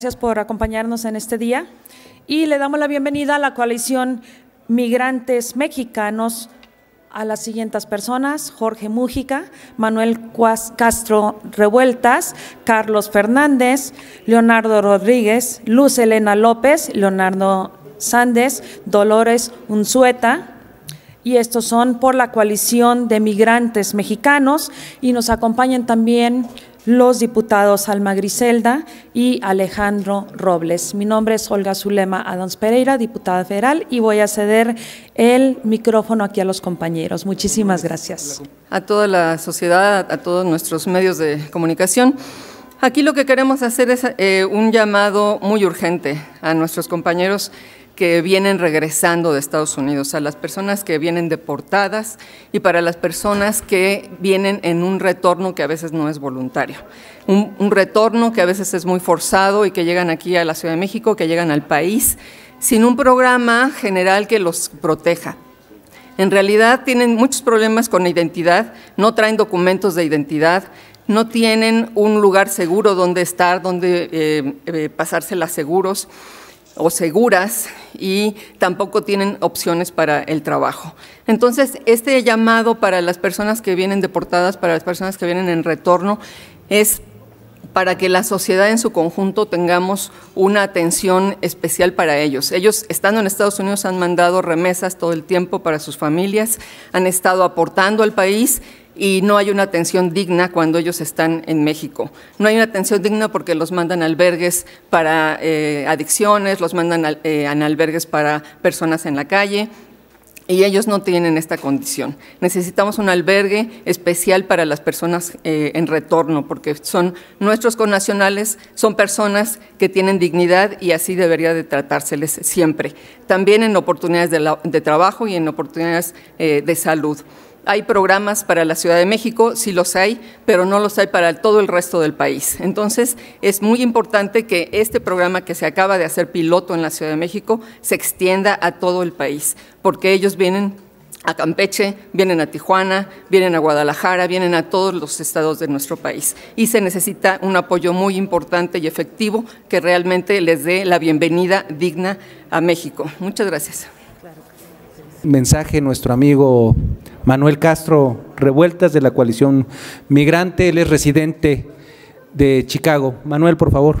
Gracias por acompañarnos en este día y le damos la bienvenida a la coalición Migrantes Mexicanos a las siguientes personas, Jorge Mújica, Manuel Castro Revueltas, Carlos Fernández, Leonardo Rodríguez, Luz Elena López, Leonardo Sández, Dolores Unzueta, y estos son por la coalición de migrantes mexicanos y nos acompañan también los diputados Alma Griselda y Alejandro Robles. Mi nombre es Olga Zulema Adams Pereira, diputada federal, y voy a ceder el micrófono aquí a los compañeros. Muchísimas gracias. A toda la sociedad, a todos nuestros medios de comunicación. Aquí lo que queremos hacer es eh, un llamado muy urgente a nuestros compañeros que vienen regresando de Estados Unidos, a las personas que vienen deportadas y para las personas que vienen en un retorno que a veces no es voluntario. Un, retorno que a veces es muy forzado y que llegan aquí a la Ciudad de México, que llegan al país, sin un programa general que los proteja. En realidad tienen muchos problemas con la identidad, no traen documentos de identidad, no tienen un lugar seguro donde estar, donde eh, eh, pasárselas seguros o seguras y tampoco tienen opciones para el trabajo. Entonces, este llamado para las personas que vienen deportadas, para las personas que vienen en retorno, es para que la sociedad en su conjunto tengamos una atención especial para ellos. Ellos, estando en Estados Unidos, han mandado remesas todo el tiempo para sus familias, han estado aportando al país y no hay una atención digna cuando ellos están en México. No hay una atención digna porque los mandan albergues para eh, adicciones, los mandan a, eh, albergues para personas en la calle, y ellos no tienen esta condición. Necesitamos un albergue especial para las personas eh, en retorno, porque son nuestros connacionales, son personas que tienen dignidad y así debería de tratárseles siempre. También en oportunidades de, trabajo y en oportunidades de salud hay programas para la Ciudad de México, sí los hay, pero no los hay para todo el resto del país. Entonces, es muy importante que este programa que se acaba de hacer piloto en la Ciudad de México se extienda a todo el país, porque ellos vienen a Campeche, vienen a Tijuana, vienen a Guadalajara, vienen a todos los estados de nuestro país. Y se necesita un apoyo muy importante y efectivo que realmente les dé la bienvenida digna a México. Muchas gracias. Mensaje nuestro amigo Manuel Castro Revueltas de la coalición migrante, él es residente de Chicago. Manuel, por favor.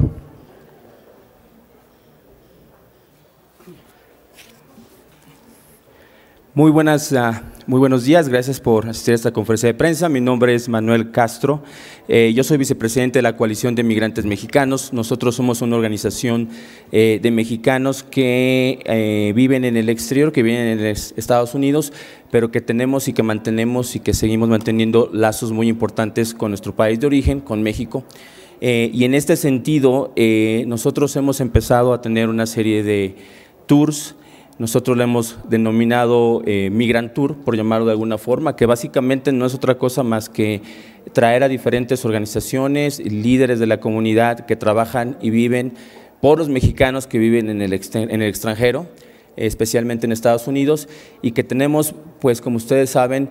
Muy buenas ah, muy buenos días, gracias por asistir a esta conferencia de prensa. Mi nombre es Manuel Castro, eh, yo soy vicepresidente de la Coalición de Migrantes Mexicanos. Nosotros somos una organización eh, de mexicanos que eh, viven en el exterior, que viven en Estados Unidos, pero que tenemos y que mantenemos y que seguimos manteniendo lazos muy importantes con nuestro país de origen, con México. y en este sentido, nosotros hemos empezado a tener una serie de tours, nosotros lo hemos denominado eh, Migrant Tour, por llamarlo de alguna forma, que básicamente no es otra cosa más que traer a diferentes organizaciones, líderes de la comunidad que trabajan y viven por los mexicanos que viven en el, en el extranjero, especialmente en Estados Unidos, y que tenemos, pues como ustedes saben,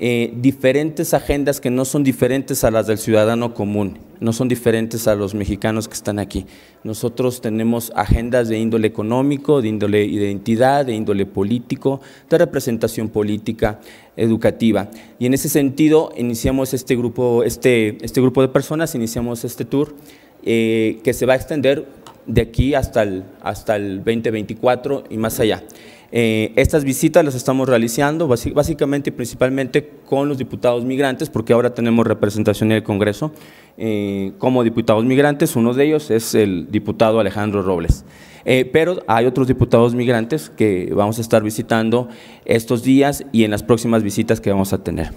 eh, diferentes agendas que no son diferentes a las del ciudadano común, no son diferentes a los mexicanos que están aquí. Nosotros tenemos agendas de índole económico, de índole identidad, de índole político, de representación política, educativa. Y en ese sentido iniciamos este grupo, este, este grupo de personas, iniciamos este tour eh, que se va a extender de aquí hasta el, hasta el 2024 y más allá. Eh, estas visitas las estamos realizando básicamente y principalmente con los diputados migrantes, porque ahora tenemos representación en el Congreso eh, como diputados migrantes, uno de ellos es el diputado Alejandro Robles. Eh, pero hay otros diputados migrantes que vamos a estar visitando estos días y en las próximas visitas que vamos a tener.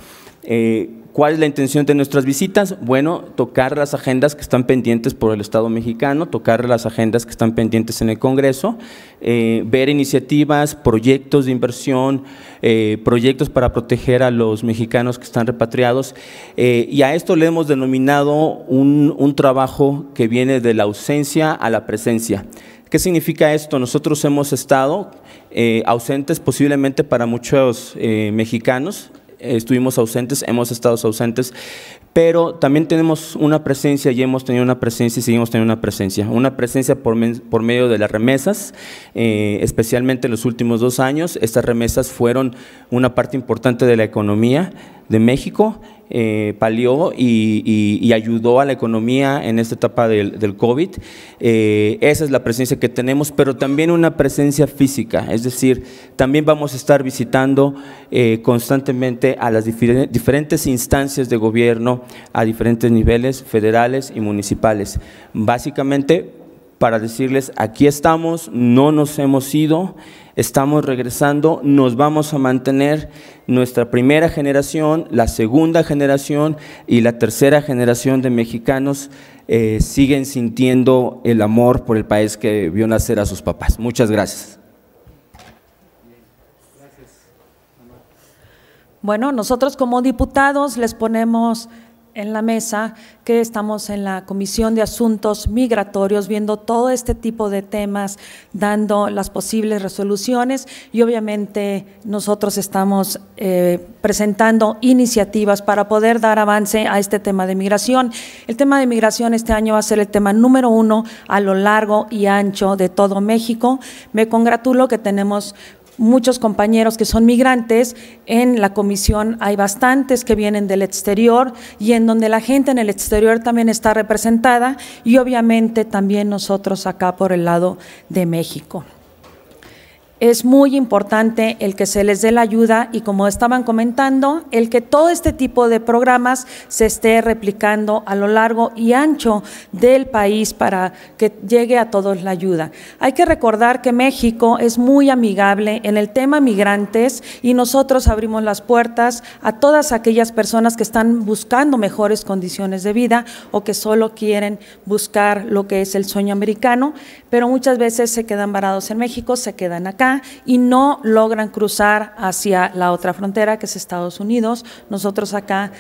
Eh, ¿Cuál es la intención de nuestras visitas? Bueno, tocar las agendas que están pendientes por el Estado mexicano, tocar las agendas que están pendientes en el Congreso, eh, ver iniciativas, proyectos de inversión, eh, proyectos para proteger a los mexicanos que están repatriados. y a esto le hemos denominado un, trabajo que viene de la ausencia a la presencia. ¿Qué significa esto? Nosotros hemos estado ausentes posiblemente para muchos mexicanos estuvimos ausentes, hemos estado ausentes, pero también tenemos una presencia y hemos tenido una presencia y seguimos teniendo una presencia. Una presencia por, medio de las remesas, eh, especialmente en los últimos dos años. Estas remesas fueron una parte importante de la economía de México eh, palió y, ayudó a la economía en esta etapa del, COVID. Eh, esa es la presencia que tenemos, pero también una presencia física, es decir, también vamos a estar visitando eh, constantemente a las diferentes instancias de gobierno, a diferentes niveles federales y municipales. Básicamente para decirles, aquí estamos, no nos hemos ido estamos regresando, nos vamos a mantener nuestra primera generación, la segunda generación y la tercera generación de mexicanos eh, siguen sintiendo el amor por el país que vio nacer a sus papás. Muchas gracias. Bueno, nosotros como diputados les ponemos en la mesa que estamos en la Comisión de Asuntos Migratorios viendo todo este tipo de temas, dando las posibles resoluciones y obviamente nosotros estamos eh, presentando iniciativas para poder dar avance a este tema de migración. El tema de migración este año va a ser el tema número uno a lo largo y ancho de todo México. Me congratulo que tenemos muchos compañeros que son migrantes, en la comisión hay bastantes que vienen del exterior y en donde la gente en el exterior también está representada y obviamente también nosotros acá por el lado de México es muy importante el que se les dé la ayuda y como estaban comentando, el que todo este tipo de programas se esté replicando a lo largo y ancho del país para que llegue a todos la ayuda. Hay que recordar que México es muy amigable en el tema migrantes y nosotros abrimos las puertas a todas aquellas personas que están buscando mejores condiciones de vida o que solo quieren buscar lo que es el sueño americano, pero muchas veces se quedan varados en México, se quedan acá y no logran cruzar hacia la otra frontera, que es Estados Unidos. Nosotros acá,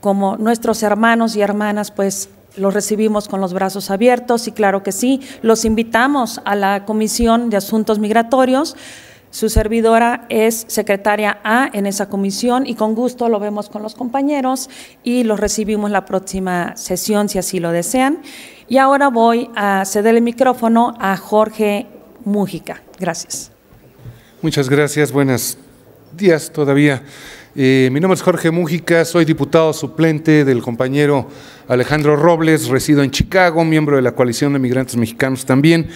como nuestros hermanos y hermanas, pues los recibimos con los brazos abiertos y claro que sí, los invitamos a la Comisión de Asuntos Migratorios. Su servidora es secretaria A en esa comisión y con gusto lo vemos con los compañeros y los recibimos la próxima sesión si así lo desean. Y ahora voy a ceder el micrófono a Jorge Mújica. Gracias. Muchas gracias, buenos días todavía. Eh, mi nombre es Jorge Mújica, soy diputado suplente del compañero Alejandro Robles, resido en Chicago, miembro de la coalición de migrantes mexicanos también.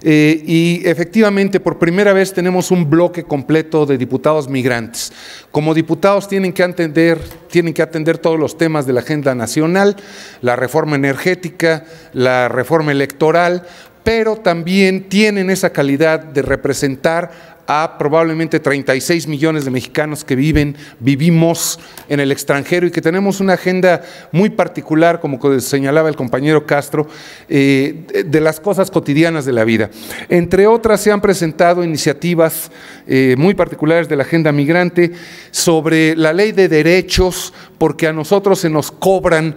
Eh, y efectivamente, por primera vez tenemos un bloque completo de diputados migrantes. Como diputados tienen que atender, tienen que atender todos los temas de la agenda nacional, la reforma energética, la reforma electoral, pero también tienen esa calidad de representar a probablemente 36 millones de mexicanos que viven, vivimos en el extranjero y que tenemos una agenda muy particular, como señalaba el compañero Castro, eh, de las cosas cotidianas de la vida. Entre otras, se han presentado iniciativas eh, muy particulares de la agenda migrante sobre la ley de derechos, porque a nosotros se nos cobran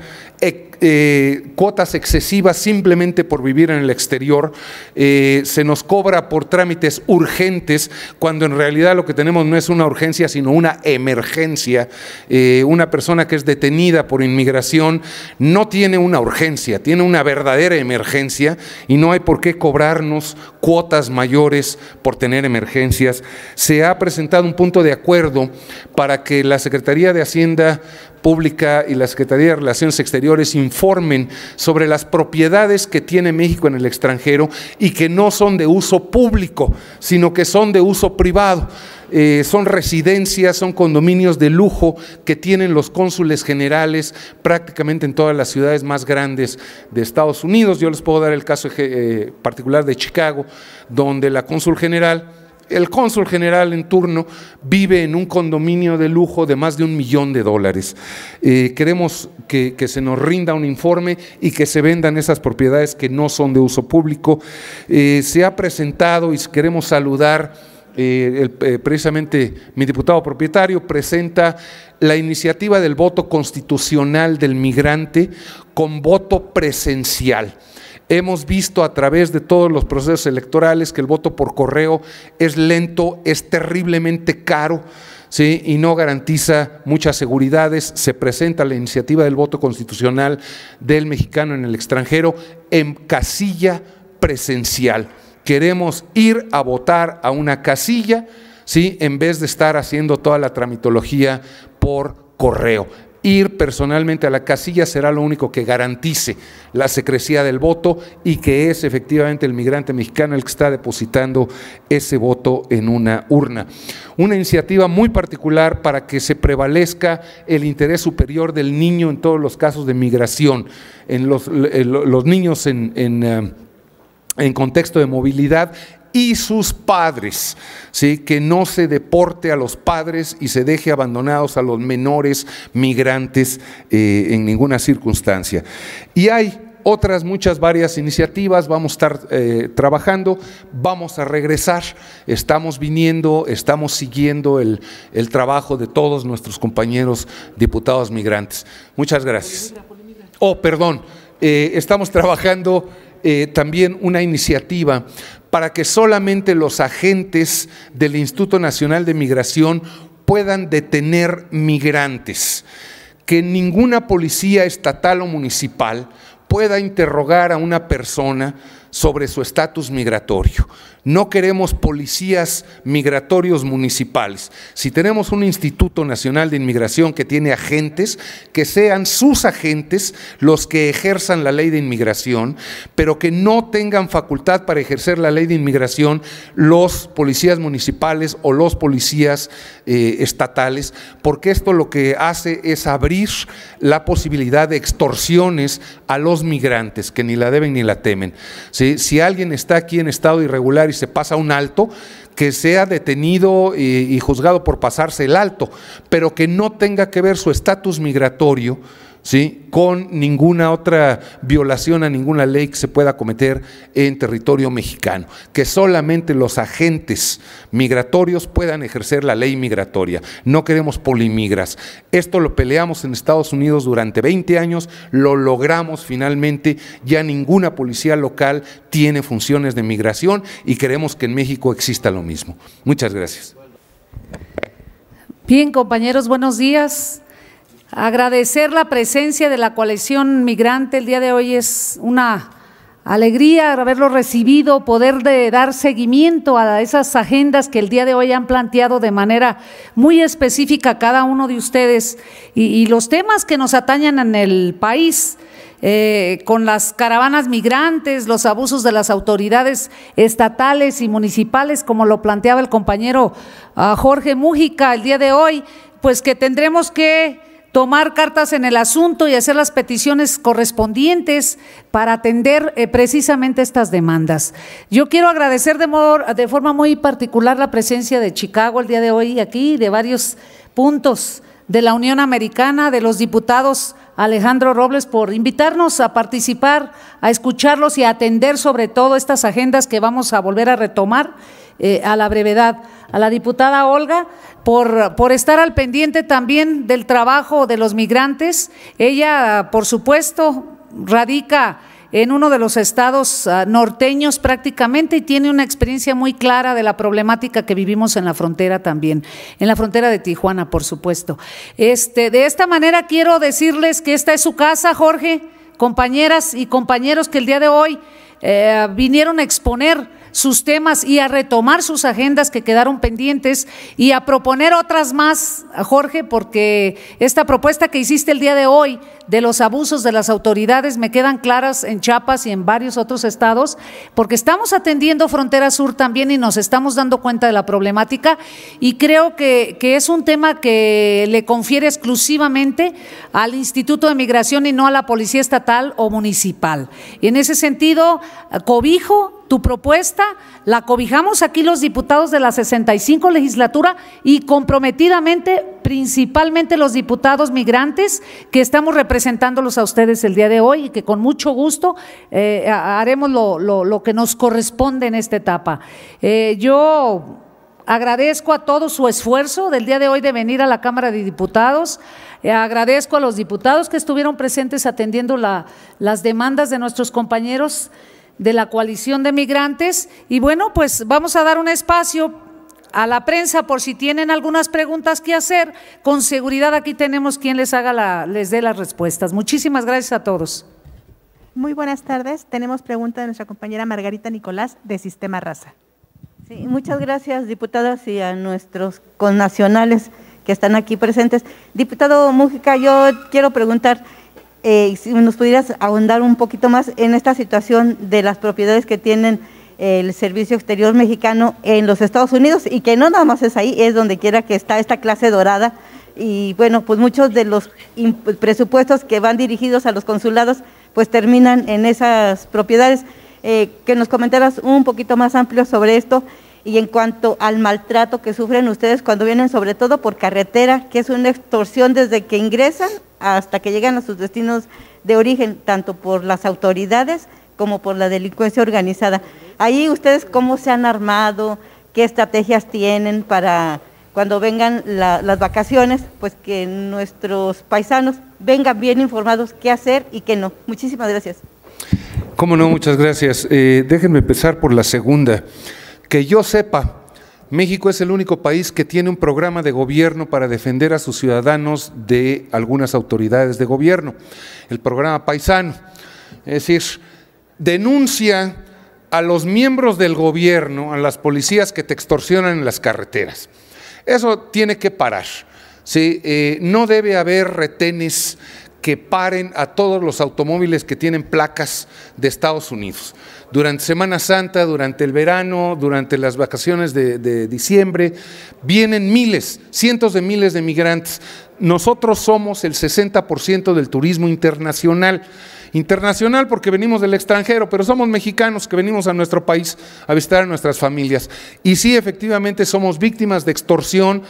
eh, cuotas excesivas simplemente por vivir en el exterior, eh, se nos cobra por trámites urgentes, cuando en realidad lo que tenemos no es una urgencia, sino una emergencia. Eh, una persona que es detenida por inmigración no tiene una urgencia, tiene una verdadera emergencia y no hay por qué cobrarnos cuotas mayores por tener emergencias. Se ha presentado un punto de acuerdo para que la Secretaría de Hacienda Pública y la Secretaría de Relaciones Exteriores informen sobre las propiedades que tiene México en el extranjero y que no son de uso público, sino que son de uso privado. Eh, son residencias, son condominios de lujo que tienen los cónsules generales prácticamente en todas las ciudades más grandes de Estados Unidos. Yo les puedo dar el caso eh, particular de Chicago, donde la cónsul general el cónsul general en turno vive en un condominio de lujo de más de un millón de dólares. Eh, queremos que, se nos rinda un informe y que se vendan esas propiedades que no son de uso público. Eh, se ha presentado y queremos saludar. Eh, precisamente mi diputado propietario presenta la iniciativa del voto constitucional del migrante con voto presencial. Hemos visto a través de todos los procesos electorales que el voto por correo es lento, es terriblemente caro. ¿Sí? y no garantiza muchas seguridades. Se presenta la iniciativa del voto constitucional del mexicano en el extranjero en casilla presencial. Queremos ir a votar a una casilla, ¿sí? en vez de estar haciendo toda la tramitología por correo ir personalmente a la casilla será lo único que garantice la secrecía del voto y que es efectivamente el migrante mexicano el que está depositando ese voto en una urna. Una iniciativa muy particular para que se prevalezca el interés superior del niño en todos los casos de migración. En los, niños eh, en contexto de movilidad y sus padres, ¿sí? que no se deporte a los padres y se deje abandonados a los menores migrantes eh, en ninguna circunstancia. Y hay otras muchas varias iniciativas, vamos a estar eh, trabajando, vamos a regresar, estamos viniendo, estamos siguiendo el, trabajo de todos nuestros compañeros diputados migrantes. Muchas gracias. Oh, perdón, eh, estamos trabajando... Eh, también una iniciativa para que solamente los agentes del Instituto Nacional de Migración puedan detener migrantes, que ninguna policía estatal o municipal pueda interrogar a una persona sobre su estatus migratorio. No queremos policías migratorios municipales. Si tenemos un Instituto Nacional de Inmigración que tiene agentes, que sean sus agentes los que ejerzan la ley de inmigración, pero que no tengan facultad para ejercer la ley de inmigración los policías municipales o los policías eh, estatales, porque esto lo que hace es abrir la posibilidad de extorsiones a los migrantes, que ni la deben ni la temen. Si alguien está aquí en estado irregular y se pasa un alto, que sea detenido y juzgado por pasarse el alto, pero que no tenga que ver su estatus migratorio ¿sí? con ninguna otra violación a ninguna ley que se pueda cometer en territorio mexicano, que solamente los agentes migratorios puedan ejercer la ley migratoria. No queremos polimigras. Esto lo peleamos en Estados Unidos durante 20 años, lo logramos finalmente, ya ninguna policía local tiene funciones de migración y queremos que en México exista lo mismo. Muchas gracias. Bien, compañeros, buenos días. Agradecer la presencia de la coalición migrante el día de hoy es una alegría haberlo recibido, poder de dar seguimiento a esas agendas que el día de hoy han planteado de manera muy específica cada uno de ustedes y, los temas que nos atañan en el país. Eh, con las caravanas migrantes, los abusos de las autoridades estatales y municipales, como lo planteaba el compañero ah, Jorge Mújica el día de hoy, pues que tendremos que tomar cartas en el asunto y hacer las peticiones correspondientes para atender eh, precisamente estas demandas. Yo quiero agradecer de, de forma muy particular la presencia de Chicago el día de hoy aquí, de varios puntos de la Unión Americana, de los diputados Alejandro Robles por invitarnos a participar, a escucharlos y a atender sobre todo estas agendas que vamos a volver a retomar eh, a la brevedad, a la diputada Olga por, por estar al pendiente también del trabajo de los migrantes. Ella, por supuesto, radica en uno de los estados ah, norteños prácticamente y tiene una experiencia muy clara de la problemática que vivimos en la frontera también, en la frontera de Tijuana, por supuesto. Este, de esta manera quiero decirles que esta es su casa, Jorge, compañeras y compañeros que el día de hoy eh, vinieron a exponer sus temas y a retomar sus agendas que quedaron pendientes y a proponer otras más, Jorge, porque esta propuesta que hiciste el día de hoy de los abusos de las autoridades me quedan claras en Chiapas y en varios otros estados, porque estamos atendiendo Frontera Sur también y nos estamos dando cuenta de la problemática y creo que, que es un tema que le confiere exclusivamente al Instituto de Migración y no a la Policía Estatal o Municipal. Y en ese sentido, cobijo tu propuesta, la cobijamos aquí los diputados de la 65 legislatura y comprometidamente, principalmente los diputados migrantes que estamos representándolos a ustedes el día de hoy y que con mucho gusto eh, haremos lo, que nos corresponde en esta etapa. Eh, yo agradezco a todos su esfuerzo del día de hoy de venir a la Cámara de Diputados. Eh, agradezco a los diputados que estuvieron presentes atendiendo las demandas de nuestros compañeros de la coalición de migrantes. Y bueno, pues vamos a dar un espacio a la prensa por si tienen algunas preguntas que hacer. Con seguridad aquí tenemos quien les haga la, les dé las respuestas. Muchísimas gracias a todos. Muy buenas tardes. Tenemos pregunta de nuestra compañera Margarita Nicolás de Sistema Raza. Sí, muchas gracias, diputadas, y a nuestros connacionales que están aquí presentes. Diputado Mújica, yo quiero preguntar, eh, si nos pudieras ahondar un poquito más en esta situación de las propiedades que tienen eh, el Servicio Exterior Mexicano en los Estados Unidos y que no nada más es ahí, es donde quiera que está esta clase dorada. Y bueno, pues muchos de los presupuestos que van dirigidos a los consulados pues terminan en esas propiedades. Eh, que nos comentaras un poquito más amplio sobre esto y en cuanto al maltrato que sufren ustedes cuando vienen sobre todo por carretera, que es una extorsión desde que ingresan hasta que llegan a sus destinos de origen, tanto por las autoridades como por la delincuencia organizada. Ahí ustedes cómo se han armado, qué estrategias tienen para cuando vengan las vacaciones, pues que nuestros paisanos vengan bien informados qué hacer y qué no. Muchísimas gracias. Cómo no, muchas gracias. Eh, déjenme empezar por la segunda. Que yo sepa, México es el único país que tiene un programa de gobierno para defender a sus ciudadanos de algunas autoridades de gobierno, el programa Paisano. Es decir, denuncia a los miembros del gobierno, a las policías que te extorsionan en las carreteras. Eso tiene que parar. Eh, no debe haber retenes que paren a todos los automóviles que tienen placas de Estados Unidos. Durante Semana Santa, durante el verano, durante las vacaciones de, diciembre, vienen miles, cientos de miles de migrantes. Nosotros somos el 60% del turismo internacional. Internacional porque venimos del extranjero, pero somos mexicanos que venimos a nuestro país a visitar a nuestras familias. Y sí, efectivamente, somos víctimas de extorsión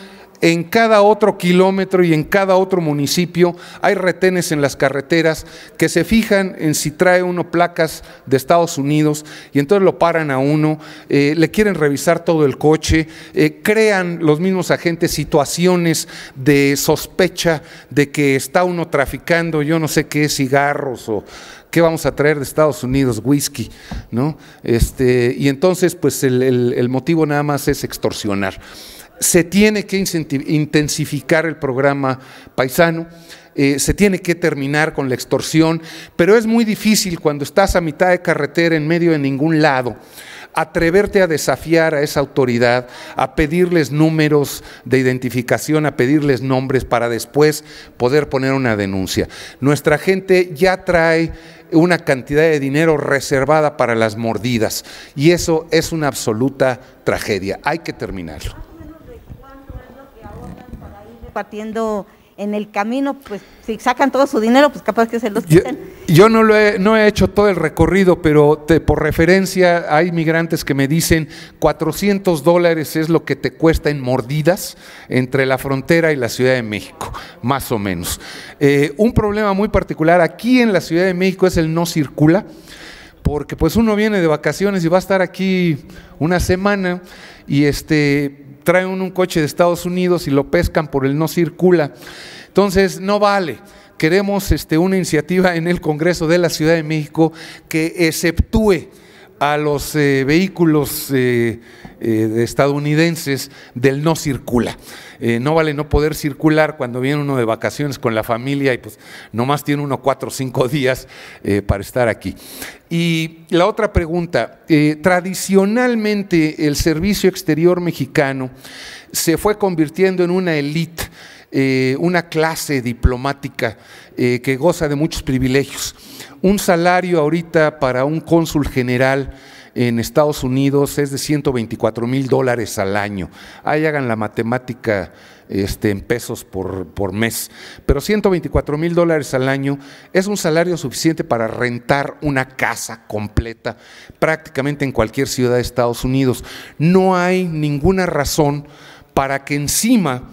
en cada otro kilómetro y en cada otro municipio hay retenes en las carreteras que se fijan en si trae uno placas de Estados Unidos y entonces lo paran a uno, eh, le quieren revisar todo el coche, eh, crean los mismos agentes situaciones de sospecha de que está uno traficando, yo no sé qué, cigarros o ¿qué vamos a traer de Estados Unidos? Whisky, ¿no? Este, y entonces, pues el, el motivo nada más es extorsionar se tiene que intensificar el programa paisano, eh, se tiene que terminar con la extorsión, pero es muy difícil cuando estás a mitad de carretera, en medio de ningún lado, atreverte a desafiar a esa autoridad, a pedirles números de identificación, a pedirles nombres para después poder poner una denuncia. Nuestra gente ya trae una cantidad de dinero reservada para las mordidas y eso es una absoluta tragedia. Hay que terminarlo partiendo en el camino, pues si sacan todo su dinero, pues capaz que se los quiten. Yo, no, lo he, no he hecho todo el recorrido, pero por referencia hay migrantes que me dicen 400 dólares es lo que te cuesta en mordidas entre la frontera y la Ciudad de México, más o menos. Eh, un problema muy particular aquí en la Ciudad de México es el no circula porque pues uno viene de vacaciones y va a estar aquí una semana y este traen un coche de Estados Unidos y lo pescan por el no circula. Entonces, no vale. Queremos este, una iniciativa en el Congreso de la Ciudad de México que exceptúe a los eh, vehículos eh, eh, estadounidenses del no circula. no vale no poder circular cuando viene uno de vacaciones con la familia y pues nomás tiene uno cuatro o cinco días para estar aquí. Y la otra pregunta, tradicionalmente el servicio exterior mexicano se fue convirtiendo en una élite eh, una clase diplomática eh, que goza de muchos privilegios. Un salario ahorita para un cónsul general en Estados Unidos es de 124 mil dólares al año. Ahí hagan la matemática este, en pesos por, por mes. Pero 124 mil dólares al año es un salario suficiente para rentar una casa completa prácticamente en cualquier ciudad de Estados Unidos. No hay ninguna razón para que encima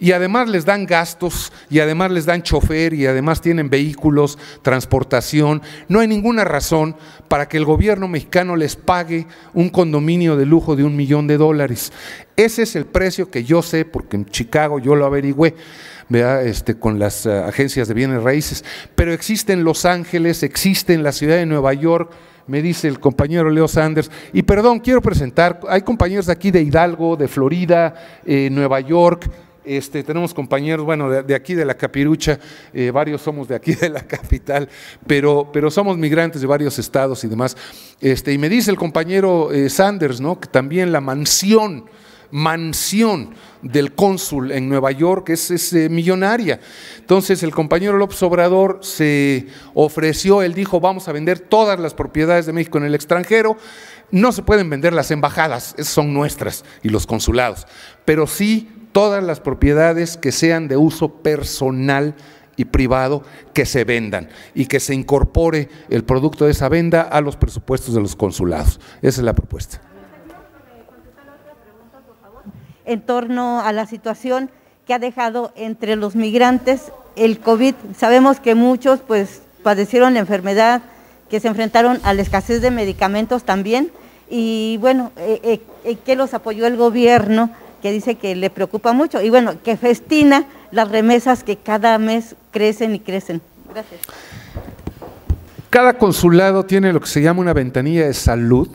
y además les dan gastos, y además les dan chofer, y además tienen vehículos, transportación. No hay ninguna razón para que el gobierno mexicano les pague un condominio de lujo de un millón de dólares. Ese es el precio que yo sé, porque en Chicago yo lo averigüé. vea, Este, con las eh, agencias de bienes raíces, pero existe en Los Ángeles, existe en la ciudad de Nueva York, me dice el compañero Leo Sanders. Y perdón, quiero presentar, hay compañeros de aquí de Hidalgo, de Florida, eh, Nueva York, este, tenemos compañeros, bueno, de, aquí de la Capirucha, eh, varios somos de aquí de la capital, pero, pero somos migrantes de varios estados y demás. Este, y me dice el compañero eh, Sanders, ¿no? Que también la mansión mansión del cónsul en Nueva York, es, eh, millonaria. Entonces el compañero López Obrador se ofreció, él dijo, vamos a vender todas las propiedades de México en el extranjero, no se pueden vender las embajadas, son nuestras y los consulados, pero sí todas las propiedades que sean de uso personal y privado que se vendan y que se incorpore el producto de esa venda a los presupuestos de los consulados. Esa es la propuesta. En torno a la situación que ha dejado entre los migrantes el COVID, sabemos que muchos pues padecieron la enfermedad, que se enfrentaron a la escasez de medicamentos también y bueno, eh, eh, eh, ¿qué los apoyó el gobierno? que dice que le preocupa mucho y bueno, que festina las remesas que cada mes crecen y crecen. Gracias. Cada consulado tiene lo que se llama una ventanilla de salud,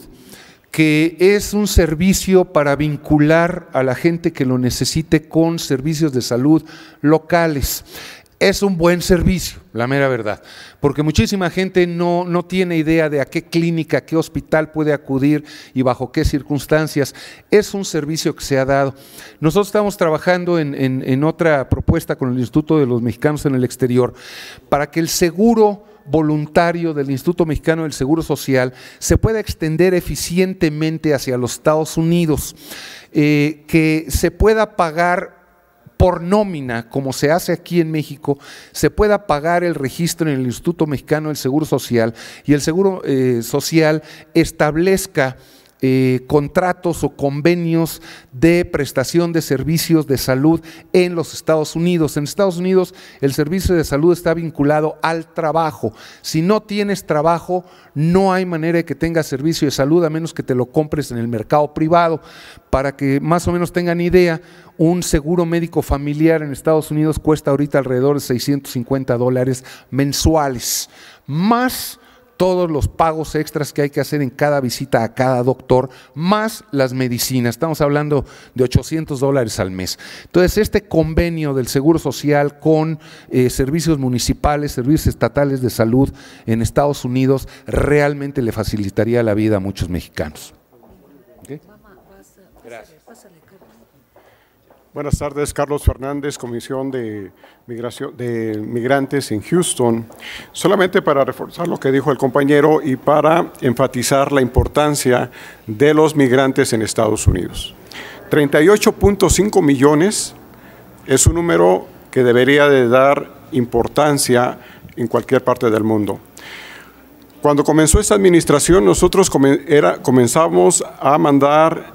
que es un servicio para vincular a la gente que lo necesite con servicios de salud locales es un buen servicio, la mera verdad, porque muchísima gente no, tiene idea de a qué clínica, qué hospital puede acudir y bajo qué circunstancias. Es un servicio que se ha dado. Nosotros estamos trabajando en, otra propuesta con el Instituto de los Mexicanos en el Exterior para que el seguro voluntario del Instituto Mexicano del Seguro Social se pueda extender eficientemente hacia los Estados Unidos, eh, que se pueda pagar por nómina, como se hace aquí en México, se pueda pagar el registro en el Instituto Mexicano del Seguro Social y el Seguro eh, Social establezca eh, contratos o convenios de prestación de servicios de salud en los Estados Unidos. En Estados Unidos el servicio de salud está vinculado al trabajo. Si no tienes trabajo, no hay manera de que tengas servicio de salud a menos que te lo compres en el mercado privado. Para que más o menos tengan idea, un seguro médico familiar en Estados Unidos cuesta ahorita alrededor de 650 dólares mensuales, más todos los pagos extras que hay que hacer en cada visita a cada doctor, más las medicinas. Estamos hablando de 800 dólares al mes. Entonces, este convenio del Seguro Social con eh, servicios municipales, servicios estatales de salud en Estados Unidos, realmente le facilitaría la vida a muchos mexicanos. Buenas tardes, Carlos Fernández, Comisión de, Migración, de Migrantes en Houston. Solamente para reforzar lo que dijo el compañero y para enfatizar la importancia de los migrantes en Estados Unidos. 38.5 millones es un número que debería de dar importancia en cualquier parte del mundo. Cuando comenzó esta administración, nosotros comenzamos a mandar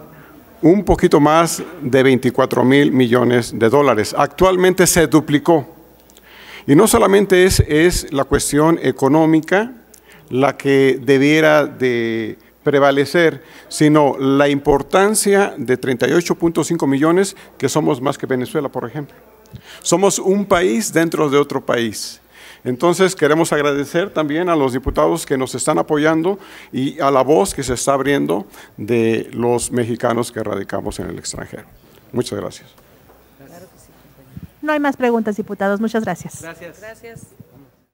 un poquito más de 24 mil millones de dólares. Actualmente se duplicó. Y no solamente es, es la cuestión económica la que debiera de prevalecer, sino la importancia de 38.5 millones que somos más que Venezuela, por ejemplo. Somos un país dentro de otro país. Entonces queremos agradecer también a los diputados que nos están apoyando y a la voz que se está abriendo de los mexicanos que radicamos en el extranjero. Muchas gracias. No hay más preguntas, diputados. Muchas gracias. Gracias. gracias.